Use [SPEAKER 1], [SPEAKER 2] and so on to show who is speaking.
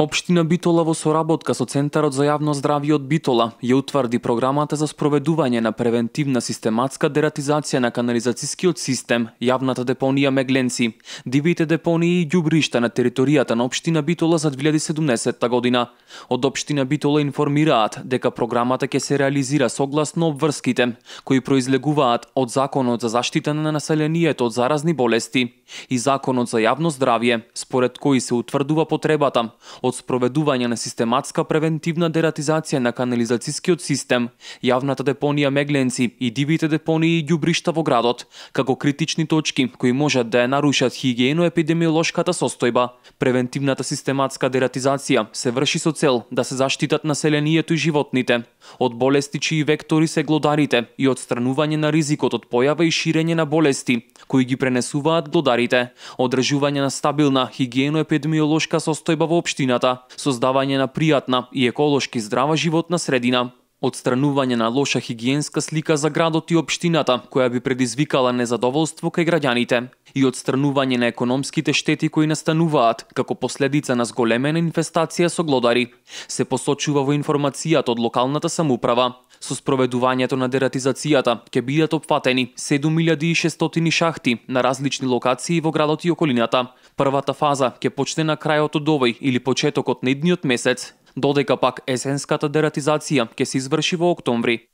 [SPEAKER 1] Општина Битола во соработка со Центарот за јавно здравје од Битола ја утврди програмата за спроведување на превентивна систематска дератизација на канализацијскиот систем, јавната депонија Мегленци, дивите депонии и ѓубришта на територијата на општина Битола за 2017 година. Од општина Битола информираат дека програмата ќе се реализира согласно обврските кои произлегуваат од Законот за заштита на населението од заразни болести и Законот за јавно здравје, според кои се утврдува потребата од спроведување на систематска превентивна дератизација на канализацијскиот систем, јавната депонија Мегленци и дивите депонији и ѓубришта во градот, како критични точки кои можат да ја нарушат хигиено-епидемиолошката состојба. Превентивната систематска дератизација се врши со цел да се заштитат населението и животните од болести чии вектори се глодарите и отстранување на ризикот од појава и ширење на болести кои ги пренесуваат глодарите, одржување на стабилна хигиено-епидемиолошка состојба во општина вистината, создавање на пријатна и еколошки здрава животна средина, Отстранување на лоша хигиенска слика за градот и општината, која би предизвикала незадоволство кај граѓаните, и отстранување на економските штети кои настануваат како последица на зголемена инфестација со глодари, се посочува во информацијата од локалната самуправа, Со спроведувањето на дератизацијата ќе бидат опфатени 7600 шахти на различни локации во градот и околината. Првата фаза ќе почне на крајот од овој или почетокот на идниот месец, додека пак есенската дератизација ќе се изврши во октомври.